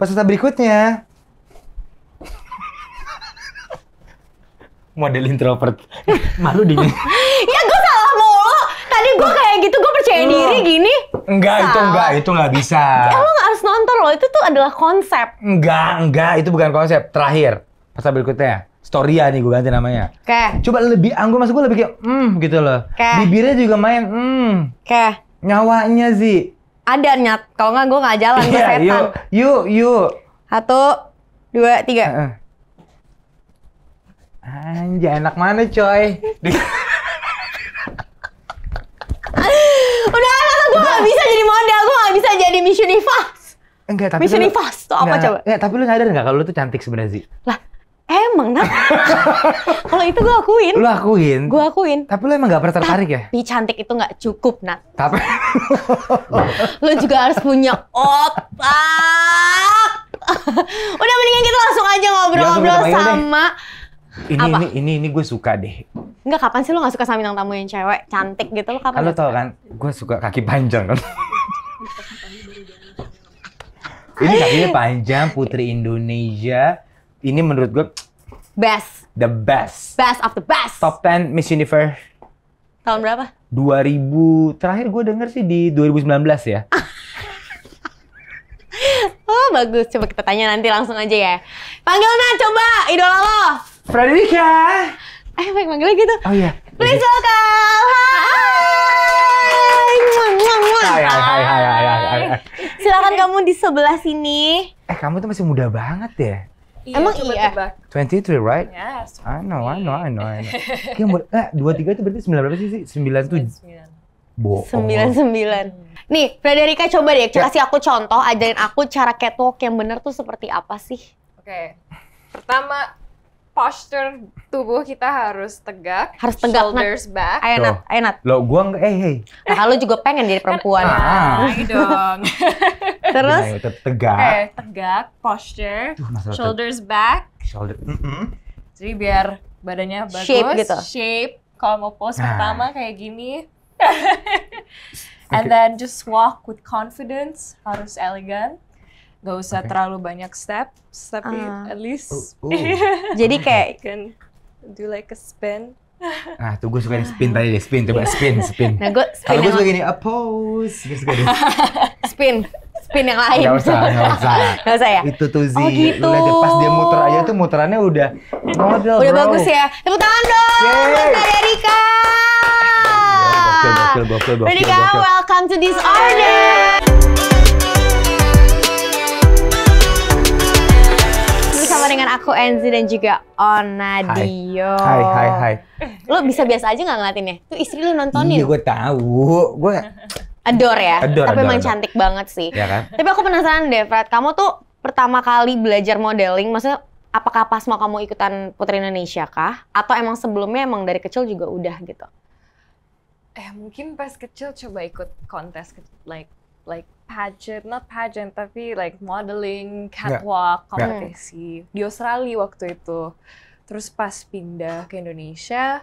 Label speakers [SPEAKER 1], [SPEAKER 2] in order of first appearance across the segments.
[SPEAKER 1] peserta berikutnya. Model introvert. Malu dingin.
[SPEAKER 2] ya gue salah mulu. Tadi gue kayak gitu, gue percaya diri gini.
[SPEAKER 1] Enggak, salah. itu enggak, itu enggak bisa. Eh, lo
[SPEAKER 2] gak harus nonton loh, itu tuh adalah
[SPEAKER 1] konsep. Enggak, enggak, itu bukan konsep. Terakhir, peserta berikutnya. Storia nih gue ganti namanya. Oke. Coba lebih anggur masuk gue lebih kayak hmm gitu loh. Okay. Bibirnya juga main hmm. Oke. Nyawanya sih
[SPEAKER 2] ada nyat kalau nggak gue nggak jalan gue ke iya, setan
[SPEAKER 1] yuk yuk satu dua tiga uh. anjay enak mana coy udah anak gue nggak bisa jadi model gue nggak bisa jadi Miss Universe Enggak, tapi Miss Universe tuh apa enggak, coba? Enggak, tapi lu sadar nggak kalau lu tuh cantik sebenarnya sih? Lah, Emang, nah. Kalau itu gue akuin. Lu akuin? Gue akuin. Tapi lu emang gak pernah tertarik Tapi, ya? Tapi
[SPEAKER 2] cantik itu gak cukup, Nat. Tapi... lu juga harus punya otak. Udah mendingan kita langsung aja ngobrol-ngobrol ya, sama...
[SPEAKER 1] Ini, ini ini ini gue suka deh.
[SPEAKER 2] Enggak kapan sih lo gak suka sama bintang tamu yang cewek cantik gitu lo kapan? Lo
[SPEAKER 1] tau kan, gue suka kaki panjang kan. ini kakinya panjang, putri Indonesia ini menurut gue best. The best. Best of the best. Top 10 Miss Universe. Tahun berapa? 2000 terakhir gue denger sih di 2019 ya.
[SPEAKER 2] oh bagus, coba kita tanya nanti langsung aja ya. Panggil nah coba, idola lo.
[SPEAKER 1] Frederica.
[SPEAKER 2] Eh, baik manggilnya gitu. Oh iya. Please
[SPEAKER 1] welcome.
[SPEAKER 2] Hai. Hai, hai, hai, hai, hai, hai. Silakan kamu di sebelah sini.
[SPEAKER 1] Eh, kamu tuh masih muda banget ya.
[SPEAKER 2] Iya, Emang iya? Tebak.
[SPEAKER 1] 23, right? Yes. 23. I know, I know, I know, I know. Oke, eh, 23 itu berarti 9 berapa sih? sih? 97? Bohong.
[SPEAKER 2] 99. Nih, Frederica coba deh, ya. kasih aku contoh, ajarin aku cara catwalk yang bener tuh seperti apa sih?
[SPEAKER 3] Oke. Okay. Pertama, posture tubuh
[SPEAKER 2] kita harus tegak. Harus tegak. Shoulders nah. back. Ayo Nat, ayo Nat.
[SPEAKER 1] Lo gua enggak, eh hey.
[SPEAKER 2] Nah, lo juga pengen jadi perempuan. Kan, ah. Nah, ayo dong. Terus?
[SPEAKER 1] Nah, tegak. Eh,
[SPEAKER 2] tegak,
[SPEAKER 3] posture, Duh, shoulders back.
[SPEAKER 1] Shoulder. Mm -hmm.
[SPEAKER 3] Jadi biar badannya bagus. Shape gitu. Shape. Kalau mau pose nah. pertama kayak gini. And okay. then just walk with confidence. Harus elegan nggak usah okay. terlalu banyak step, tapi uh. at least oh, oh. jadi kayak can do like a spin
[SPEAKER 1] ah tuh gue suka yang spin tadi deh spin coba spin spin nah gue spin kalau gue suka gini a pose gue suka deh
[SPEAKER 2] spin spin yang lain Gak usah gak usah Gak usah ya itu tuh Zi oh, gitu. pas dia muter
[SPEAKER 1] aja tuh muterannya udah model udah bro. bagus ya
[SPEAKER 2] tepuk tangan dong Yeay. Mbak Erika
[SPEAKER 1] Bokil, bokil, bokil, bokil,
[SPEAKER 2] welcome to this order. dengan aku Enzi dan juga Onadio. Hai, hai, hai. hai. Lo bisa biasa aja gak ngeliatin ya? Tuh istri lu nontonin. Iya,
[SPEAKER 1] gue tahu. Gue
[SPEAKER 2] adore ya. Adore, Tapi adore, emang adore. cantik banget sih. Ya kan? Tapi aku penasaran deh, Fred. Kamu tuh pertama kali belajar modeling, maksudnya apakah pas mau kamu ikutan Putri Indonesia kah? Atau emang sebelumnya emang dari kecil juga udah gitu?
[SPEAKER 3] Eh mungkin pas kecil coba ikut kontes like like pageant, not pageant tapi like modeling, ya. catwalk, yeah. kompetisi yeah. di Australia waktu itu. Terus pas pindah ke Indonesia,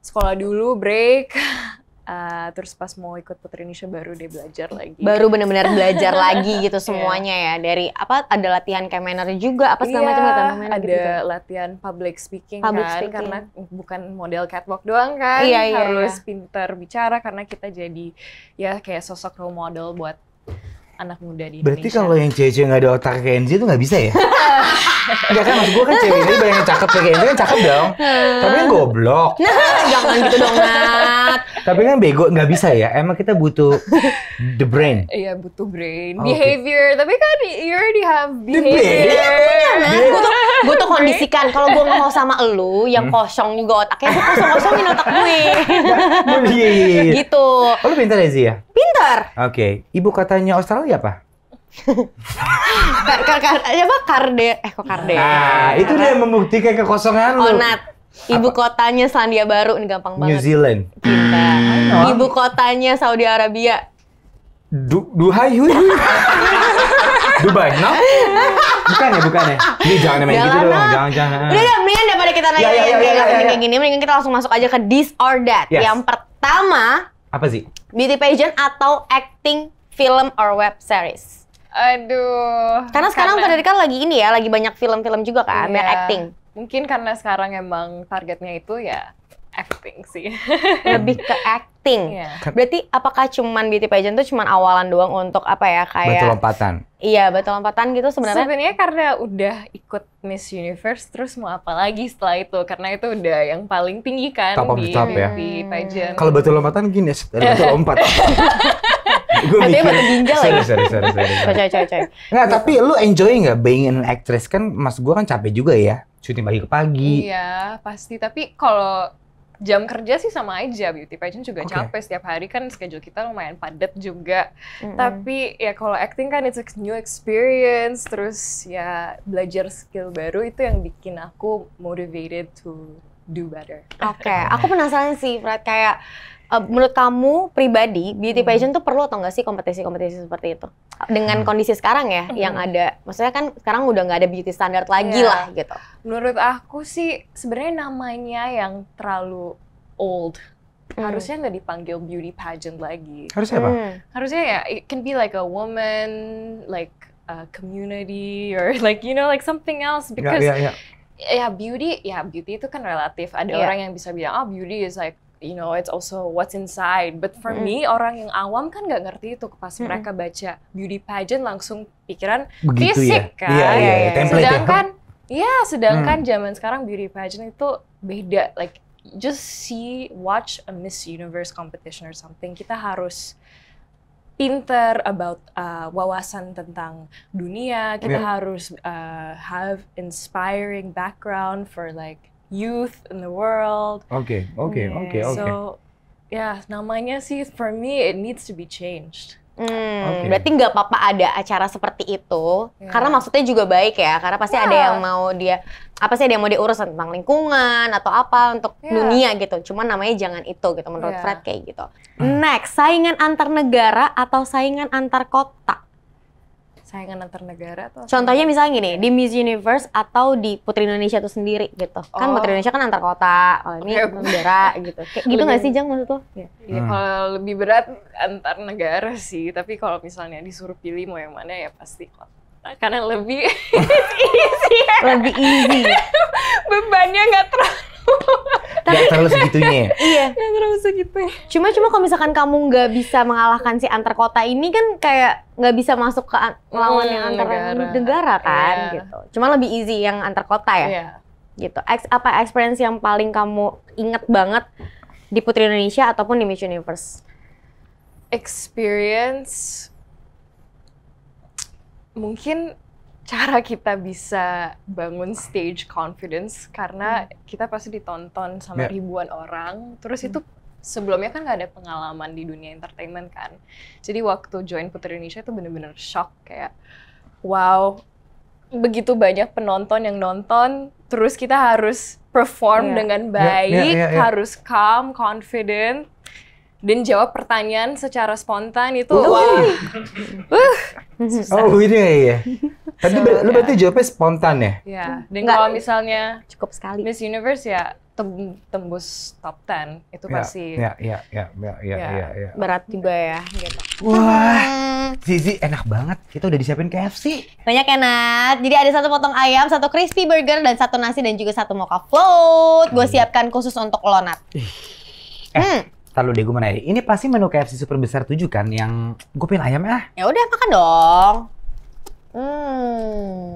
[SPEAKER 3] sekolah dulu break Uh, terus pas mau ikut Putri Indonesia baru dia belajar lagi. Baru benar-benar belajar lagi gitu iya. semuanya
[SPEAKER 2] yeah. ya dari apa ada latihan kemener juga apa segala yeah, macam ada gitu. Ada
[SPEAKER 3] latihan public speaking public kan speaking. karena bukan model catwalk doang kan yeah, yeah, harus yeah. pintar bicara karena kita jadi ya kayak sosok role model buat anak muda di Indonesia. Berarti kalau
[SPEAKER 1] yang cewek-cewek nggak ada otak kayak Enzi itu nggak bisa ya? Enggak kan maksud gue kan cewek ini banyak yang cakep kayak Enzi kan cakep dong. Tapi yang goblok.
[SPEAKER 2] Nah, jangan gitu dong Nat.
[SPEAKER 1] Tapi kan bego nggak bisa ya. Emang kita butuh the brain.
[SPEAKER 3] Iya butuh brain, oh, behavior. Tapi kan you already have
[SPEAKER 2] behavior kondisikan kalau gue ngomong sama elu yang hmm. kosong juga otaknya gue kosong kosongin otak gue
[SPEAKER 1] oh, iya, iya, iya. gitu oh, lu pintar ya Zia pintar oke okay. ibu katanya Australia apa
[SPEAKER 2] kar kar apa karde eh kok karde Nah, itu
[SPEAKER 1] dia membuktikan kekosongan lu onat
[SPEAKER 2] Ibu apa? kotanya Selandia Baru ini gampang banget.
[SPEAKER 1] New Zealand. Kita. Hmm. Ibu
[SPEAKER 2] kotanya Saudi Arabia.
[SPEAKER 1] Du Duhai hui hui. Dubai, no?
[SPEAKER 2] Bukan ya, bukan ya. Ini jangan main gitu dong, ah. jangan jangan. Udah, udah, mendingan daripada kita nanya ya, ya, ya, ya, gitu, ya, ya. gini, mendingan kita langsung masuk aja ke this or that. Yang pertama, apa sih? Beauty pageant atau acting film or web series. Aduh. Karena sekarang karena... pendidikan lagi ini ya, lagi banyak film-film juga kan, yeah. acting. Mungkin karena sekarang emang targetnya itu ya acting sih. Lebih ke acting acting. Yeah. Berarti apakah cuman beauty pageant itu cuman awalan doang untuk apa ya kayak batu lompatan? Iya, batu lompatan gitu sebenarnya. Sebenarnya
[SPEAKER 3] karena udah ikut Miss Universe terus mau apa lagi setelah itu? Karena itu udah yang paling tinggi kan top di, top, ya? Hmm. pageant. Kalau
[SPEAKER 1] batu lompatan gini, ya, batu lompat. gue mikir batu ginjal ya. Sorry, sorry, sorry. coy, coy, coy. Nggak, tapi lu enjoy nggak being an actress kan? Mas gue kan capek juga ya. Syuting pagi ke pagi.
[SPEAKER 3] Iya, pasti. Tapi kalau jam kerja sih sama aja beauty pageant juga okay. capek setiap hari kan schedule kita lumayan padat juga mm-hmm. tapi ya kalau acting kan it's a new experience terus ya belajar skill baru itu yang bikin aku motivated to do better oke okay.
[SPEAKER 2] aku penasaran sih Fred kayak Eh, menurut kamu pribadi beauty pageant hmm. tuh perlu atau nggak sih kompetisi-kompetisi seperti itu dengan hmm. kondisi sekarang ya hmm. yang ada maksudnya kan sekarang udah nggak ada beauty standar iya. lagi yeah. lah gitu
[SPEAKER 3] menurut aku sih sebenarnya namanya yang terlalu old hmm. harusnya nggak dipanggil beauty pageant lagi
[SPEAKER 1] harusnya apa hmm.
[SPEAKER 3] harusnya ya it can be like a woman like a community or like you know like something else iya, iya, because yeah, yeah, yeah. ya beauty ya beauty itu kan relatif ada yeah. orang yang bisa bilang oh beauty is like you know it's also what's inside. But for mm. me orang yang awam kan nggak ngerti itu pas mm. mereka baca beauty pageant langsung pikiran Begitu ya? fisik ya? kan. Iya, iya, iya. Template ya? sedangkan ya, ya sedangkan mm. zaman sekarang beauty pageant itu beda like just see watch a Miss Universe competition or something. Kita harus pinter about uh, wawasan tentang dunia. Kita yeah. harus uh, have inspiring background for like youth in the world.
[SPEAKER 1] Okay, okay, yeah. Mm, okay, okay. So,
[SPEAKER 3] yeah, namanya sih for me it needs to be changed.
[SPEAKER 2] Hmm, okay. berarti nggak apa-apa ada acara seperti itu, yeah. karena maksudnya juga baik ya, karena pasti yeah. ada ya. yang mau dia apa sih ada yang mau diurus tentang lingkungan atau apa untuk yeah. dunia gitu. Cuman namanya jangan itu gitu menurut yeah. Fred kayak gitu. Hmm. Next, saingan antar negara atau saingan antar kota? saingan antar negara tuh contohnya misalnya gini di Miss Universe atau di Putri Indonesia itu sendiri gitu kan oh. kan Putri Indonesia kan antar kota kalau ini okay. negara gitu kayak gitu nggak sih Jang maksud lo? Ya. Ya, kalau lebih berat
[SPEAKER 3] antar negara sih tapi kalau misalnya disuruh pilih mau yang mana ya pasti kota karena lebih
[SPEAKER 2] easy
[SPEAKER 1] lebih easy
[SPEAKER 2] bebannya nggak terlalu
[SPEAKER 1] Gak terlalu segitunya ya?
[SPEAKER 2] Iya. Gak terlalu segitunya. Cuma cuma kalau misalkan kamu nggak bisa mengalahkan si antar kota ini kan kayak nggak bisa masuk ke lawan hmm, yang antar negara, negara kan yeah. gitu. Cuma lebih easy yang antar kota ya. Yeah. Gitu. Ex apa experience yang paling kamu inget banget di Putri Indonesia ataupun di Miss Universe?
[SPEAKER 3] Experience mungkin cara kita bisa bangun stage confidence karena hmm. kita pasti ditonton sama yeah. ribuan orang terus itu hmm. sebelumnya kan nggak ada pengalaman di dunia entertainment kan jadi waktu join Putri Indonesia itu bener-bener shock kayak wow begitu banyak penonton yang nonton terus kita harus perform yeah. dengan ya, ya, baik yeah, yeah, yeah, yeah. harus calm confident dan jawab pertanyaan secara spontan itu oh. wow
[SPEAKER 1] uh, susah. oh iya iya tapi so, lu ya. berarti yeah. jawabnya spontan ya? Iya.
[SPEAKER 3] Yeah. Dan kalau misalnya cukup sekali. Miss Universe ya tem tembus top 10 itu yeah, pasti. Iya,
[SPEAKER 1] iya, iya, iya, iya, iya.
[SPEAKER 3] Berat juga
[SPEAKER 2] ya gitu. Wah.
[SPEAKER 1] Zizi enak banget. Kita udah disiapin KFC.
[SPEAKER 2] Banyak enak. Jadi ada satu potong ayam, satu crispy burger dan satu nasi dan juga satu mocha float. Gue siapkan khusus untuk lonat. Eh.
[SPEAKER 1] Hmm. Lalu deh gue mana ini. pasti menu KFC super besar tujuh kan yang gue pilih ayam ah.
[SPEAKER 2] Ya udah makan dong. Hmm.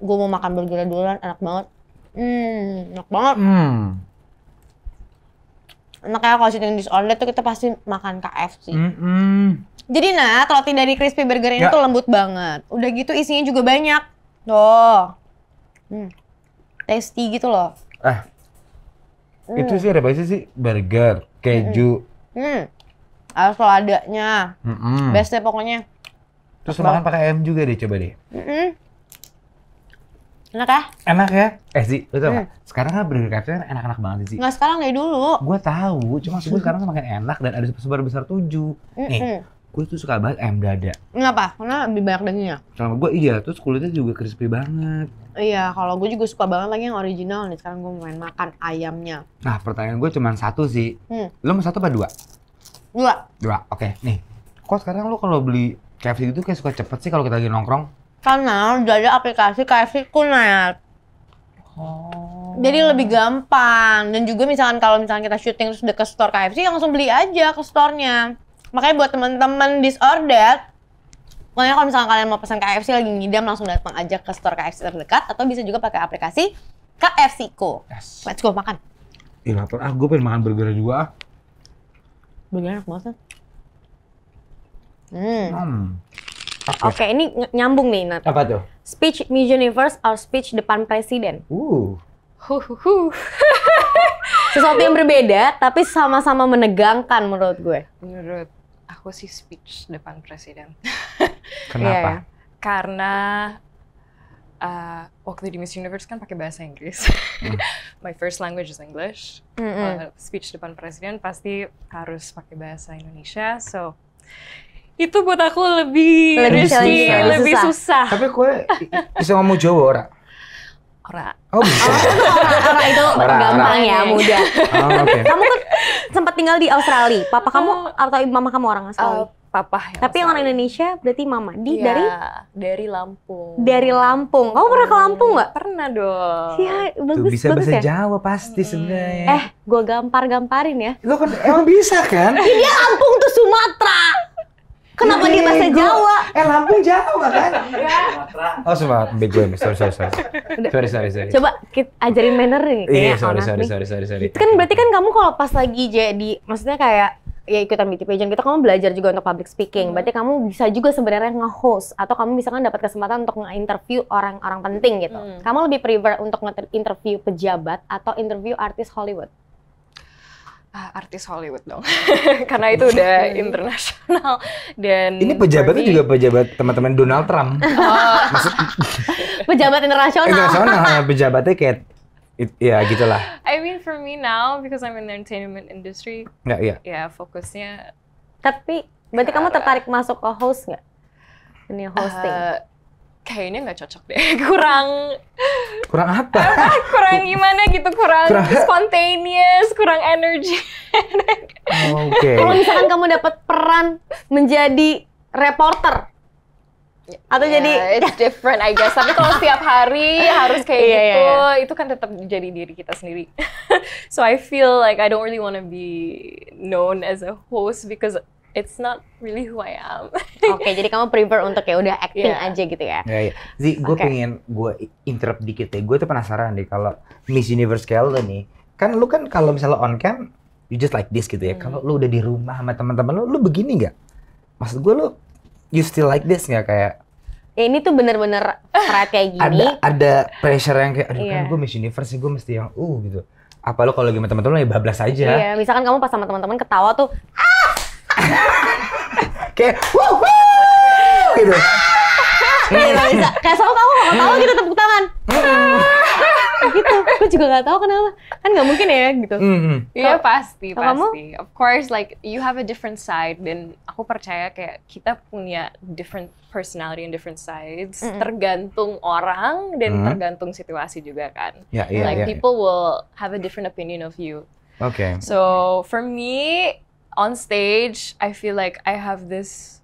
[SPEAKER 2] Gue mau makan burger duluan, enak banget. Hmm,
[SPEAKER 1] enak banget. Hmm.
[SPEAKER 2] Makanya kalau syuting di outlet tuh kita pasti makan KFC.
[SPEAKER 1] Mm -hmm.
[SPEAKER 2] Jadi nah, tidak dari crispy burger ini tuh lembut banget. Udah gitu isinya juga banyak. Tuh. Hmm. Tasty gitu loh. Eh. Mm. Itu sih ada
[SPEAKER 1] apa sih burger, keju.
[SPEAKER 2] Hmm. Mm. Ada seladanya.
[SPEAKER 1] Mm -hmm. Best deh ya pokoknya. Terus makan pakai ayam juga deh, coba deh.
[SPEAKER 2] mm Enak ya?
[SPEAKER 1] Enak ya? Eh Zi, lu tau mm. Sekarang kan burger enak-enak banget sih, Gak sekarang dari dulu. gua tahu, cuma gue sekarang semakin enak dan ada sebar besar tujuh. Mm-mm. Nih, gue tuh suka banget ayam dada.
[SPEAKER 2] Kenapa? Karena lebih banyak dagingnya.
[SPEAKER 1] Selama gue iya, terus kulitnya juga crispy banget.
[SPEAKER 2] Iya, kalau gue juga suka banget lagi yang original nih. Sekarang gue main makan ayamnya.
[SPEAKER 1] Nah, pertanyaan gue cuma satu sih. Hmm. Lo mau satu apa dua? Dua. Dua, oke. Nih, kok sekarang lu kalau beli KFC itu kayak suka cepet sih kalau kita lagi nongkrong.
[SPEAKER 2] Karena jadi aplikasi KFC Kunet. Oh. Jadi lebih gampang. Dan juga misalkan kalau misalkan kita syuting terus udah store KFC, ya langsung beli aja ke store-nya. Makanya buat teman-teman disorder, Pokoknya kalau misalnya kalian mau pesan KFC lagi ngidam langsung datang aja ke store KFC terdekat atau bisa juga pakai aplikasi KFC Co. Yes. Let's go makan.
[SPEAKER 1] Ih lapar ah, gue pengen makan burger juga ah.
[SPEAKER 2] Burger enak banget. Hmm. hmm. Oke, okay. okay, ini nyambung nih, Nat. Apa tuh? Speech Miss Universe or speech depan presiden? Uh. huh. Sesuatu yang berbeda, tapi sama-sama menegangkan menurut gue.
[SPEAKER 3] Menurut aku
[SPEAKER 2] sih speech depan
[SPEAKER 3] presiden.
[SPEAKER 1] Kenapa? yeah.
[SPEAKER 2] Karena
[SPEAKER 3] uh, waktu di Miss Universe kan pakai bahasa Inggris. Mm. My first language is English. Mm -hmm. uh, speech depan presiden pasti harus pakai bahasa Indonesia. So itu buat aku lebih lebih risky, susah. lebih susah. susah.
[SPEAKER 2] Tapi kue
[SPEAKER 1] bisa ngomong Jawa ora?
[SPEAKER 2] Ora. Oh, bisa. Oh, ora,
[SPEAKER 1] itu ora, gampang ora. ya, mudah. Oh, okay. Kamu
[SPEAKER 2] kan sempat tinggal di Australia. Papa kamu oh. atau mama kamu orang Australia? Uh, papa. Yang Tapi orang Indonesia berarti mama di ya, dari dari Lampung. Dari Lampung. Kamu pernah ke Lampung nggak? Pernah dong. Iya, bagus Tuh bisa bagus bahasa ya?
[SPEAKER 1] Jawa pasti hmm. sebenarnya. Eh,
[SPEAKER 2] gua gampar-gamparin ya. Lo kan emang
[SPEAKER 1] bisa kan? Ini
[SPEAKER 2] Lampung tuh Sumatera.
[SPEAKER 1] Kenapa dia bahasa Jawa? Eh Lampung Jawa kan? oh Sumatera. Big gue, sorry sorry sorry. Sorry sorry sorry. Coba
[SPEAKER 2] kita ajarin manner nih. Iya sorry sorry, sorry sorry sorry Kan berarti kan kamu kalau pas lagi jadi, maksudnya kayak ya ikutan beauty pageant gitu kamu belajar juga untuk public speaking berarti kamu bisa juga sebenarnya nge-host atau kamu misalkan dapat kesempatan untuk nge-interview orang-orang penting gitu hmm. kamu lebih prefer untuk nge-interview pejabat atau interview artis Hollywood
[SPEAKER 3] uh, artis Hollywood dong. Karena itu udah internasional dan Ini pejabatnya
[SPEAKER 1] juga pejabat teman-teman Donald Trump.
[SPEAKER 3] Oh. Maksud
[SPEAKER 2] pejabat
[SPEAKER 3] internasional.
[SPEAKER 1] Internasional, pejabatnya kayak It, ya gitulah.
[SPEAKER 3] I mean for me now because I'm in the entertainment industry. Ya, yeah, Ya, fokusnya
[SPEAKER 2] Tapi berarti kamu tertarik masuk ke host nggak? Ini hosting. Uh,
[SPEAKER 3] kayaknya nggak cocok deh kurang
[SPEAKER 1] kurang apa kurang
[SPEAKER 3] gimana gitu
[SPEAKER 2] kurang, kurang spontaneous kurang energi
[SPEAKER 1] oh, okay. kalau misalkan
[SPEAKER 2] kamu dapat peran menjadi reporter atau yeah, jadi it's different I guess tapi kalau setiap
[SPEAKER 3] hari harus kayak yeah, gitu yeah, yeah. itu kan tetap jadi diri kita sendiri so I feel like I don't really wanna be known as a host
[SPEAKER 2] because it's not really who I am. Oke, okay, jadi kamu prefer untuk ya udah acting yeah. aja gitu ya?
[SPEAKER 1] Iya, iya. gue okay. pengen gue interrupt dikit deh. Ya. Gue tuh penasaran deh kalau Miss Universe Kelly nih, kan lu kan kalau misalnya on cam, you just like this gitu ya. Hmm. Kalau lu udah di rumah sama teman-teman lu, lu begini nggak? Maksud gue lu, you still like this nggak kayak?
[SPEAKER 2] Ya ini tuh bener-bener serat kayak gini. Ada,
[SPEAKER 1] ada pressure yang kayak, aduh yeah. kan iya. gue Miss Universe sih gue mesti yang uh gitu. Apa lu kalau lagi sama teman-teman lu ya bablas aja? Iya, yeah,
[SPEAKER 2] misalkan kamu pas sama teman-teman ketawa tuh, ah,
[SPEAKER 1] kayak wuh wuh gitu ah! iya,
[SPEAKER 2] kayak sama kamu nggak ketawa gitu tepuk tangan ah! gitu Aku juga nggak tahu kenapa kan gak mungkin ya gitu hmm, hmm. iya pasti pasti
[SPEAKER 3] of course like you have a different side dan aku percaya kayak kita punya different personality and different sides tergantung orang dan mm-hmm. tergantung situasi juga kan ya, iya, like iya, people will have a different opinion of you Okay. So for me, on stage, I feel like I have this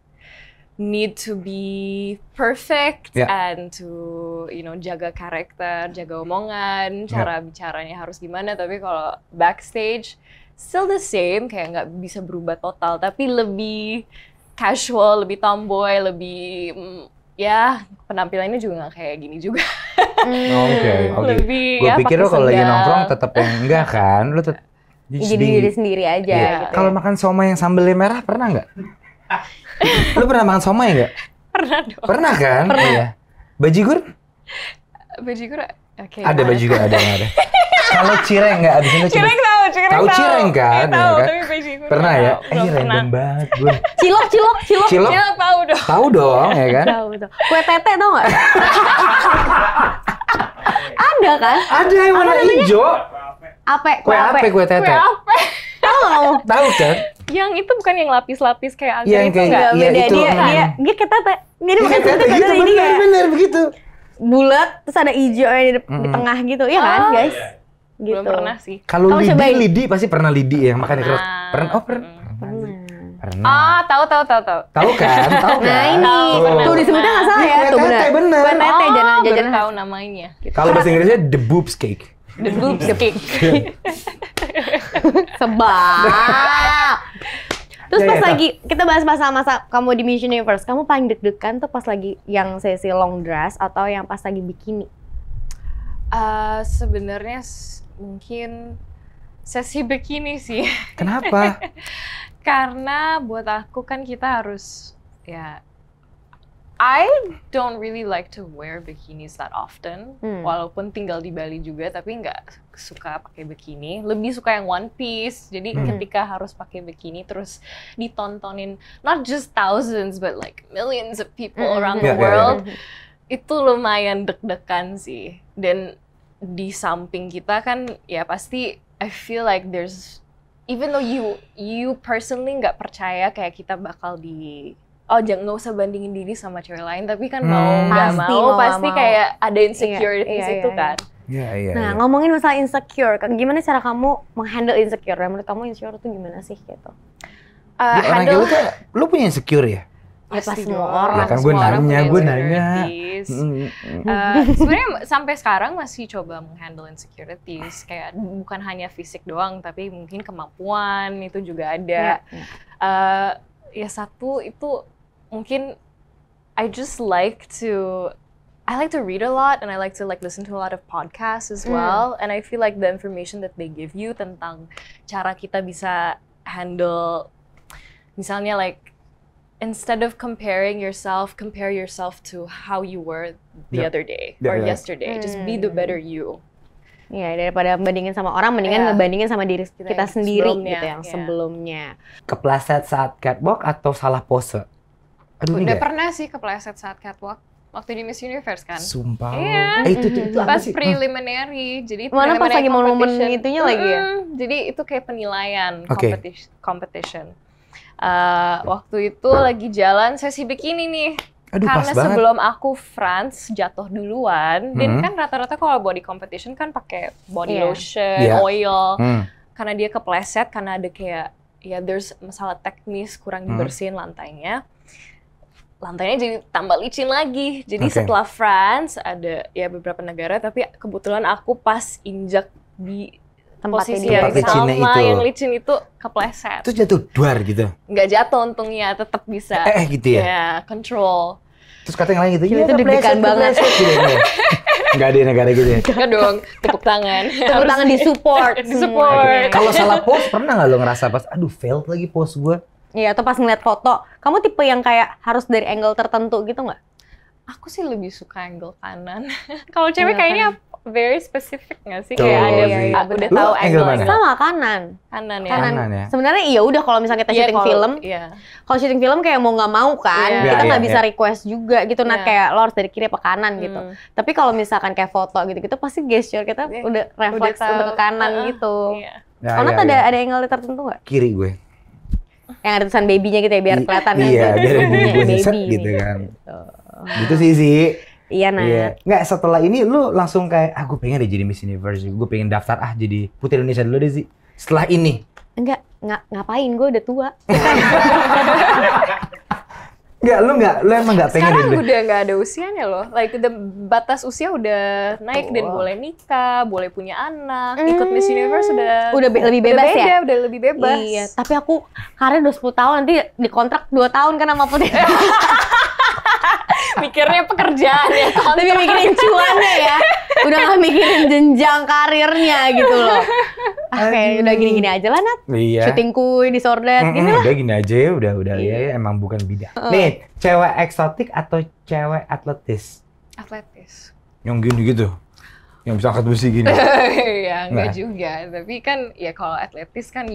[SPEAKER 3] need to be perfect yeah. and to you know jaga karakter, jaga omongan, cara bicaranya harus gimana. Tapi kalau backstage still the same, kayak nggak bisa berubah total, tapi lebih casual, lebih tomboy, lebih mm, ya penampilannya juga nggak kayak gini juga. Oh, oke, oke. Lebih Gue ya, pikir lo kalau lagi nongkrong tetap
[SPEAKER 1] enggak kan, lo tetap jadi sendiri. diri
[SPEAKER 2] sendiri aja. Yeah. Gitu. Ya. Kalau
[SPEAKER 1] makan somai yang sambelnya merah pernah nggak? Lu pernah makan somai nggak?
[SPEAKER 2] Pernah dong. Pernah kan? Pernah. Iya.
[SPEAKER 1] Bajigur?
[SPEAKER 3] Bajigur, oke. Okay, ada bajigur, ada ada.
[SPEAKER 1] Kalau cireng nggak? Abis itu cireng tahu,
[SPEAKER 2] cireng tahu. Tahu cireng eh, kan? tahu, iya kan? tapi bajigur. Pernah
[SPEAKER 1] ya? Tahu, eh, random banget gue.
[SPEAKER 2] Cilok, cilok, cilok. Cilok, cilok tahu dong.
[SPEAKER 1] Tahu dong, ya kan? Tahu
[SPEAKER 2] dong. Kue tete tau nggak? ada kan? Ada yang warna hijau. Ape, kue, ape. kue tete. Kue ape. Tahu. Tahu kan? Yang itu bukan yang
[SPEAKER 3] lapis-lapis kayak agar yang itu kayak, enggak? Iya, beda. Itu, dia, kan. dia,
[SPEAKER 2] dia kita jadi
[SPEAKER 1] bukan tete, gitu, bener, ini kayak
[SPEAKER 2] bener begitu. Bulat terus ada hijau di, di tengah gitu. Iya kan, oh, guys? Iya.
[SPEAKER 3] Gitu. Belum pernah sih. Kalau
[SPEAKER 1] lidi, lidi pasti pernah lidi yang makan keras. Pernah. Oh, pernah. Pernah.
[SPEAKER 3] Ah, tahu tahu tahu tahu. Tahu
[SPEAKER 1] kan? Tahu nah, kan? Nah, ini oh. tuh disebutnya enggak salah ya, tuh
[SPEAKER 2] benar.
[SPEAKER 3] Benar. Benar, jangan jangan tahu namanya.
[SPEAKER 2] Kalau
[SPEAKER 1] bahasa Inggrisnya the boobs cake.
[SPEAKER 3] The bisa kick.
[SPEAKER 2] Sebab. Terus ya, pas ya, lagi kita bahas masa masa kamu di Mission Universe, kamu paling deg-degan tuh pas lagi yang sesi long dress atau yang pas lagi bikini?
[SPEAKER 3] Uh, Sebenarnya mungkin sesi bikini sih. Kenapa? Karena buat aku kan kita harus ya I don't really like to wear bikinis that often. Hmm. Walaupun tinggal di Bali juga, tapi nggak suka pakai bikini. Lebih suka yang one piece. Jadi hmm. ketika harus pakai bikini, terus ditontonin not just thousands, but like millions of people hmm. around the world, itu lumayan deg-degan sih. Dan di samping kita kan, ya pasti I feel like there's even though you you personally nggak percaya kayak kita bakal di oh jangan nggak usah bandingin diri sama cewek lain tapi kan hmm. mau nggak
[SPEAKER 2] mau, mau pasti mau. kayak ada insecurity iya, iya, itu iya, iya. kan
[SPEAKER 1] Iya, iya, nah, iya.
[SPEAKER 2] ngomongin masalah insecure, kan gimana cara kamu menghandle insecure? Menurut kamu insecure itu gimana sih gitu? Uh, ya, handle... kayak gitu,
[SPEAKER 1] lu, punya insecure ya? Ya pas semua orang. Ya kan gue nanya, gue nanya. Uh, Sebenarnya
[SPEAKER 3] sampai sekarang masih coba menghandle insecurities. Kayak bukan hanya fisik doang, tapi mungkin kemampuan itu juga ada. Uh, ya satu itu mungkin I just like to I like to read a lot and I like to like listen to a lot of podcasts as hmm. well. Mm. And I feel like the information that they give you tentang cara kita bisa handle misalnya like instead of comparing yourself, compare yourself to how you were the yeah. other day yeah, or yeah. yesterday. Mm. Just be the hmm. better
[SPEAKER 2] you. Iya, daripada bandingin sama orang, mendingan yeah. ngebandingin sama diri kita, kita sendiri gitu, sebelumnya. gitu yang yeah. sebelumnya.
[SPEAKER 1] Kepleset saat catwalk atau salah pose? Aduh, udah
[SPEAKER 2] pernah sih kepleset saat catwalk waktu di
[SPEAKER 3] Miss Universe kan? Sumpah. Iya. Eh, itu, itu, itu pas sih? preliminary. Jadi Mana pas lagi mau momen itunya lagi ya? Mm, jadi itu kayak penilaian okay. competition. competition. Uh, waktu itu lagi jalan sesi bikini nih. Aduh, Karena sebelum banget. aku France jatuh duluan, -hmm. dan mm-hmm. kan rata-rata kalau body competition kan pakai body yeah. lotion, yeah. oil. Hmm. Karena dia kepleset karena ada kayak ya there's masalah teknis kurang mm. dibersihin hmm. lantainya lantainya jadi tambah licin lagi. Jadi okay. setelah France ada ya beberapa negara tapi kebetulan aku pas injak di tempat posisi yang sama itu. yang licin itu kepleset. Terus
[SPEAKER 1] jatuh duar gitu.
[SPEAKER 3] Enggak jatuh untungnya, tetap bisa. Eh, eh gitu ya. Ya, control.
[SPEAKER 1] Terus kata yang lain gitu, iya, gitu ya, itu deg-degan banget. Gak ada ya negara gitu ya?
[SPEAKER 3] Enggak dong, tepuk tangan. tepuk tangan di
[SPEAKER 2] support. di support. Kalau salah
[SPEAKER 1] post, pernah nggak lo ngerasa pas, aduh failed lagi post gue?
[SPEAKER 2] Iya, atau pas ngeliat foto. Kamu tipe yang kayak harus dari angle tertentu gitu nggak? Aku sih lebih suka angle kanan.
[SPEAKER 3] Kalau cewek kayaknya very specific nggak sih? Tuh, kayak ada iya, udah tahu angle, angle sama
[SPEAKER 2] kanan. Kanan ya. Kanan, kanan ya. Sebenarnya iya udah kalau misalnya kita yeah, syuting film. yeah. Kalau syuting film kayak mau nggak mau kan, yeah. kita iya, nggak yeah, bisa yeah. request juga gitu nah yeah. kayak lo harus dari kiri apa kanan gitu. hmm. gitu. Tapi kalau misalkan kayak foto gitu-gitu pasti gesture kita yeah. Iya. udah refleks udah untuk ke kanan uh, gitu. Iya. Ya, Karena ya, ada ya. ada angle tertentu nggak? Kiri gue yang ada tulisan babynya gitu ya biar kelihatan I, iya kan. biar bunyi baby gitu, gitu
[SPEAKER 1] kan gitu, sih sih
[SPEAKER 2] Iya nah. Iya.
[SPEAKER 1] Nggak setelah ini lu langsung kayak ah pengen deh jadi Miss Universe, gue pengen daftar ah jadi Putri Indonesia dulu deh sih. Setelah ini.
[SPEAKER 2] Enggak, nggak ngapain gue udah tua.
[SPEAKER 1] Enggak, lu enggak, lu emang enggak pengen Sekarang gitu. udah
[SPEAKER 3] enggak ada usianya loh. Like the batas usia udah naik oh. dan boleh nikah, boleh punya anak, hmm. ikut Miss hmm. Universe udah udah be lebih bebas udah ya? beda, ya. Udah lebih bebas. Iya,
[SPEAKER 2] tapi aku karena udah 10 tahun nanti dikontrak 2 tahun kan sama Putih.
[SPEAKER 3] mikirnya pekerjaan ya tapi mikirin cuannya ya. Udah gak mikirin
[SPEAKER 2] jenjang karirnya gitu loh okay, ah, udah gini-gini aja lah Nat. Iya. Syutingku disorder mm -mm, gini gitu lah. Udah
[SPEAKER 1] gini aja ya, udah udah iya. ya, ya emang bukan bidang. Uh. Nih, cewek eksotik atau cewek atletis?
[SPEAKER 3] Atletis.
[SPEAKER 1] Yang gini gitu. Yang bisa angkat besi gini. Iya, enggak nah.
[SPEAKER 3] juga. Tapi kan ya kalau atletis kan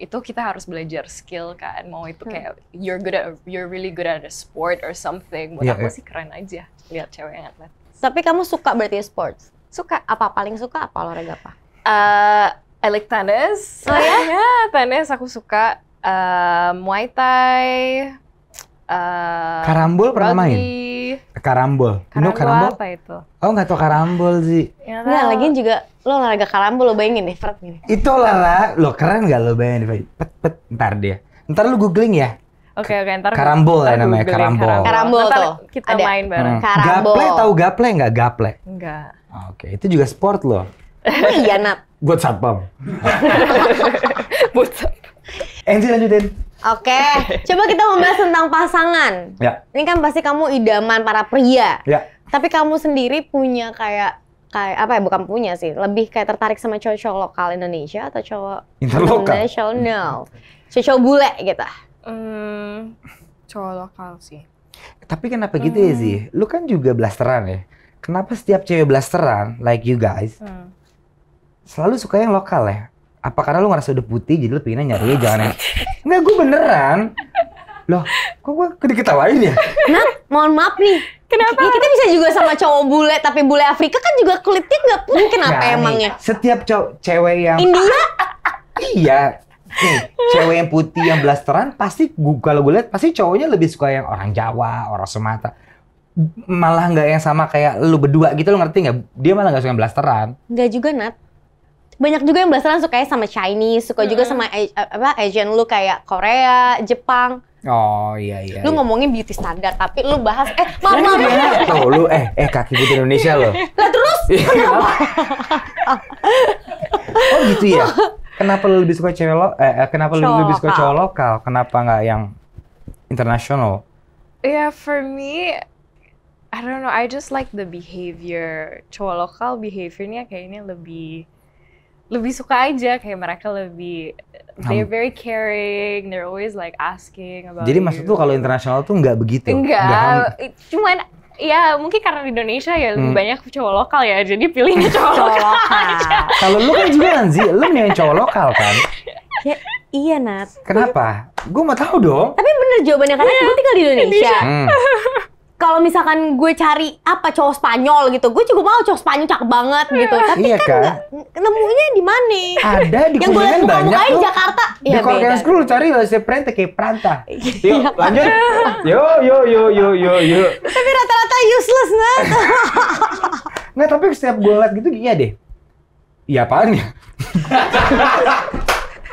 [SPEAKER 3] itu kita harus belajar skill kan mau itu hmm. kayak hmm. you're good at you're really good at a sport or something buat yeah, aku yeah. sih keren aja lihat cewek yang atlet
[SPEAKER 2] tapi kamu suka berarti sports suka apa paling suka apa olahraga apa uh,
[SPEAKER 3] I like tennis. Oh ya? ya, tennis aku suka. Uh, Muay
[SPEAKER 2] Thai. Uh, karambol rugby. main?
[SPEAKER 1] Karambol. Karambol, karambol? apa itu? Oh nggak tau karambol sih.
[SPEAKER 2] Ya, nah, lagi juga lo olahraga karambol lo bayangin deh, Fred
[SPEAKER 1] Itu lo keren gak lo bayangin deh, pet pet ntar dia. Ntar lo googling ya.
[SPEAKER 3] Oke oke ntar karambol ya namanya karambol. Karambol, karambol tuh. Kita Ada. main bareng. Hmm. Karambol. Gaple tahu
[SPEAKER 1] gaple nggak gaple? Nggak. Oke, itu juga sport lo
[SPEAKER 2] iya Khianat.
[SPEAKER 1] Buat satpam. Buat satpam. Enzi lanjutin.
[SPEAKER 2] Oke, coba kita membahas tentang pasangan. Ya. Ini kan pasti kamu idaman para pria. Ya. Tapi kamu sendiri punya kayak kayak apa ya bukan punya sih, lebih kayak tertarik sama cowok-cowok lokal Indonesia atau cowok Interlokal. international, cowok-cowok bule gitu. Hmm, cowok lokal sih.
[SPEAKER 1] Tapi kenapa hmm. gitu ya sih? Hmm. Lu kan juga blasteran ya. Kenapa setiap cewek blasteran like you guys? Hmm selalu suka yang lokal ya? Apa karena lu ngerasa udah putih jadi lu pengennya nyari jangan yang... Enggak, gue beneran. Loh, kok gue diketawain ya?
[SPEAKER 2] Nah, mohon maaf nih. Kenapa? Ya, kita bisa juga sama cowok bule, tapi bule Afrika kan juga kulitnya nggak putih. Kenapa nah, emangnya?
[SPEAKER 1] Setiap cowok cewek yang India, iya, nih cewek yang putih yang blasteran pasti gue kalau gue lihat pasti cowoknya lebih suka yang orang Jawa, orang Sumatera. Malah nggak yang sama kayak lu berdua gitu, lo ngerti nggak? Dia malah nggak suka yang blasteran.
[SPEAKER 2] Nggak juga Nat banyak juga yang belasan suka ya sama Chinese, suka juga sama apa Asian lu kayak Korea, Jepang.
[SPEAKER 1] Oh iya iya. Lu iya.
[SPEAKER 2] ngomongin beauty standar tapi lu bahas eh Mama maaf.
[SPEAKER 1] Ya, lu eh eh kaki putih Indonesia lo. Lah terus iya. kenapa? oh gitu ya. Kenapa lu lebih suka cewek lo? Eh, eh kenapa lu lebih suka cowok lokal? Kenapa nggak yang internasional?
[SPEAKER 3] Yeah, for me I don't know, I just like the behavior. Cowok lokal behaviornya kayaknya lebih lebih suka aja kayak mereka lebih they're very caring, they're always like asking about. Jadi maksud tuh
[SPEAKER 1] kalau internasional tuh nggak begitu? Enggak,
[SPEAKER 3] cuman ya mungkin karena di Indonesia ya lebih hmm. banyak cowok lokal ya, jadi pilihnya cowok, lokal.
[SPEAKER 1] Kalau lu kan juga sih, lu yang cowok lokal kan?
[SPEAKER 2] Ya, iya Nat.
[SPEAKER 1] Kenapa? Gue mau tahu dong. Tapi
[SPEAKER 2] bener jawabannya karena yeah. gue tinggal di Indonesia. Indonesia. Hmm kalau misalkan gue cari apa cowok Spanyol gitu, gue juga mau cowok Spanyol cakep banget iya. gitu. Tapi iya, kan, nemunya di mana?
[SPEAKER 1] Ada di Yang gue lihat banyak muka tuh. Jakarta. Di ya, Korea School cari si Prente kayak Pranta. Iya. Yuk, lanjut. Yo yo yo yo yo yo. Tapi rata-rata useless nah. tapi setiap gue lihat gitu gini iya deh. Iya apaan ya?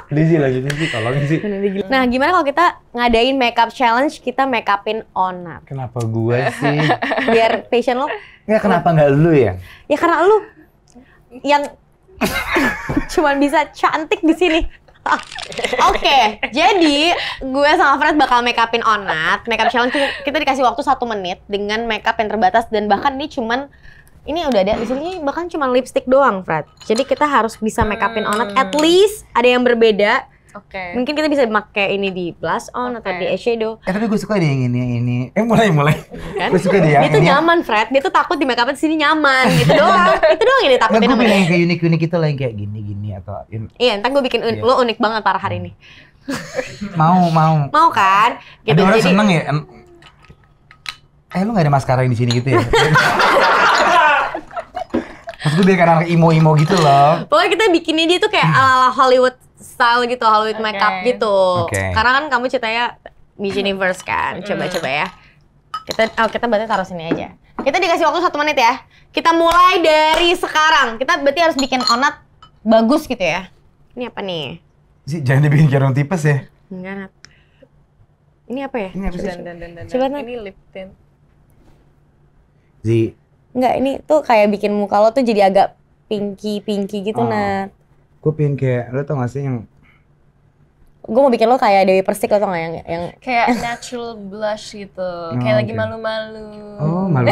[SPEAKER 1] Ini sih lagi sih tolongin sih.
[SPEAKER 2] Nah, gimana kalau kita ngadain makeup challenge, kita makeupin Onat?
[SPEAKER 1] Kenapa gue sih?
[SPEAKER 2] Biar passion lo.
[SPEAKER 1] Ya kenapa nggak lu ya?
[SPEAKER 2] Ya karena lu yang cuman bisa cantik di sini. Oke, okay, jadi gue sama Fred bakal makeupin Onat. makeup challenge kita dikasih waktu satu menit dengan makeup yang terbatas dan bahkan ini cuman ini udah ada di sini bahkan cuma lipstick doang, Fred. Jadi kita harus bisa make upin on it. At hmm. least ada yang berbeda. Oke. Okay. Mungkin kita bisa pakai ini di blush on okay. atau di eyeshadow.
[SPEAKER 1] Eh, tapi gue suka deh yang ini ini. Eh mulai mulai.
[SPEAKER 2] Kan? Gue suka deh yang Dia itu nyaman, Fred. Dia tuh takut di make upin sini nyaman. Gitu doang. itu doang yang ditakutin sama dia. Yang
[SPEAKER 1] kayak unik unik itu lah yang kayak gini gini atau.
[SPEAKER 2] Iya, ntar gue bikin yeah. lo unik banget parah hari ini.
[SPEAKER 1] mau mau.
[SPEAKER 2] Mau kan? Gitu. Ada orang Jadi, seneng ya.
[SPEAKER 1] Eh lu gak ada maskara yang di sini gitu ya? Maksudnya biar kayak anak emo-emo gitu loh.
[SPEAKER 2] Pokoknya kita bikinnya dia tuh kayak ala-ala Hollywood style gitu, Hollywood okay. makeup gitu. Okay. Karena kan kamu ceritanya di Universe kan, coba-coba ya. Kita, oh, kita berarti taruh sini aja. Kita dikasih waktu satu menit ya. Kita mulai dari sekarang. Kita berarti harus bikin onat bagus gitu ya. Ini apa nih?
[SPEAKER 1] Si jangan dibikin jarum tipes ya.
[SPEAKER 2] Enggak, Ini apa ya? Ini apa sih? Coba, coba, coba, coba, Enggak, ini tuh kayak bikin muka lo tuh jadi agak pinky-pinky gitu, oh. Nat.
[SPEAKER 1] Gue pengen kayak, lo tau gak sih yang
[SPEAKER 2] gue mau bikin lo kayak Dewi Persik lo tau gak yang, yang... kayak
[SPEAKER 3] natural blush gitu oh, kayak okay. lagi malu-malu
[SPEAKER 1] oh malu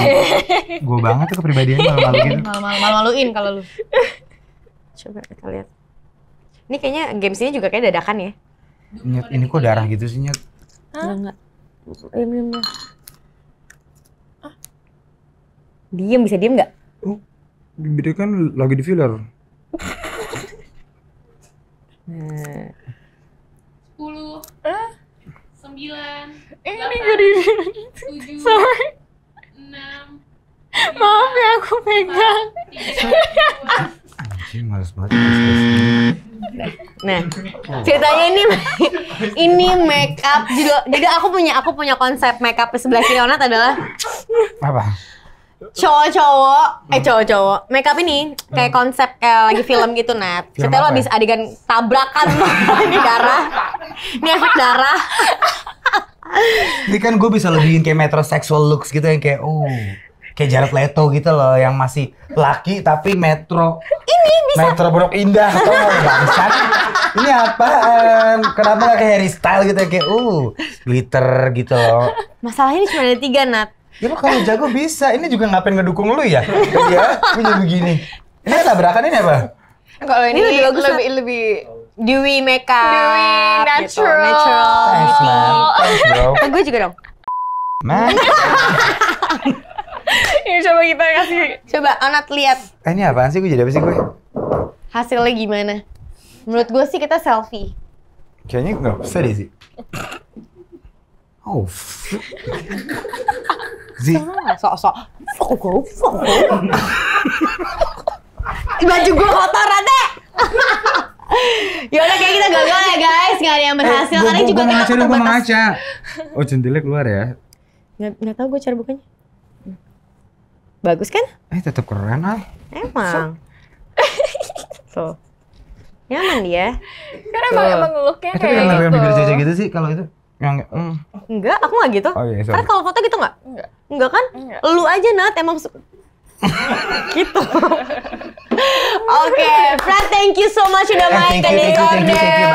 [SPEAKER 1] gue banget tuh kepribadiannya malu-malu gitu
[SPEAKER 2] malu-maluin kalau lo, coba kita lihat ini kayaknya games ini juga kayak dadakan ya
[SPEAKER 1] Nyet, ini kok darah gitu sih nyet enggak enggak
[SPEAKER 2] ini Diem bisa diem nggak? Oh,
[SPEAKER 1] dia kan lagi di filler.
[SPEAKER 3] Sepuluh. Sembilan. Eh, Ini jadi. Tujuh. Sorry.
[SPEAKER 1] Enam.
[SPEAKER 2] Maaf ya aku pegang. Anjing males banget. Ya, nah,
[SPEAKER 1] ceritanya ini
[SPEAKER 2] ini makeup juga. Jadi aku punya aku punya konsep makeup sebelah kiri Onat adalah apa? cowok-cowok eh hmm. cowok-cowok makeup ini kayak hmm. konsep kayak lagi film gitu Nat Setelah lo habis adegan tabrakan ini darah ini efek darah
[SPEAKER 1] ini kan gue bisa lebihin kayak metrosexual looks gitu yang kayak oh kayak Jared Leto gitu loh yang masih laki tapi metro ini bisa metro Brok Indah atau bangsat ini apaan kenapa gak kayak Harry Style gitu yang kayak uh glitter gitu loh masalahnya ini cuma ada tiga Nat Ya lo kalau jago bisa. Ini juga ngapain ngedukung lu ya? Iya, punya begini. Ini tabrakan ini apa?
[SPEAKER 2] Kalau ini, ini lebih bagus lebih, dewi lebih dewy makeup. Dewy natural. Gitu. Natural. Thanks,
[SPEAKER 1] man. Gitu. Thanks, bro. Nah, gue juga dong. Man.
[SPEAKER 2] Ini coba kita kasih. Coba Onat lihat.
[SPEAKER 1] Eh, ini apaan sih? Gue jadi apa sih gue?
[SPEAKER 2] Hasilnya gimana? Menurut gue sih kita selfie.
[SPEAKER 1] Kayaknya nggak usah sih. Oh. Z.
[SPEAKER 2] sok-sok baju gue kotor, deh ya udah kayak kita gitu, gagal ya guys nggak ada yang berhasil eh, karena juga gua kita mengaca,
[SPEAKER 1] mengaca. oh jendela keluar ya
[SPEAKER 2] nggak nggak tahu gue cara bukanya
[SPEAKER 1] bagus kan eh tetap keren ah
[SPEAKER 2] emang so. tuh nyaman dia karena emang emang looknya eh, kayak gitu. yang
[SPEAKER 1] gitu sih kalau itu yang mm.
[SPEAKER 2] enggak aku nggak gitu oh, iya, kan kalau foto gitu nggak enggak Enggak kan? Enggak. Lu aja nah emang gitu. Oke, okay. Fred, thank you so much sudah eh, main ke Thank you, thank banget, thank you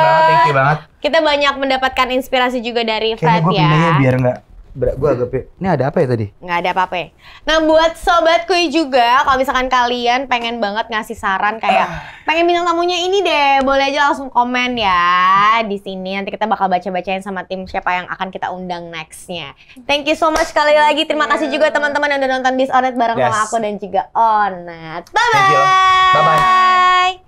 [SPEAKER 2] banget, thank you banget. Kita banyak mendapatkan inspirasi juga dari Fred ya. Kayaknya gue ya. biar
[SPEAKER 1] nggak gue agak ini ada apa ya tadi?
[SPEAKER 2] Nggak ada apa-apa. Ya. Nah buat sobat kui juga, kalau misalkan kalian pengen banget ngasih saran kayak ah. pengen bintang tamunya ini deh, boleh aja langsung komen ya di sini. Nanti kita bakal baca-bacain sama tim siapa yang akan kita undang nextnya. Thank you so much sekali lagi. Terima kasih juga teman-teman yang udah nonton Disonet bareng yes. sama aku dan juga onet. Bye
[SPEAKER 1] bye. Bye bye.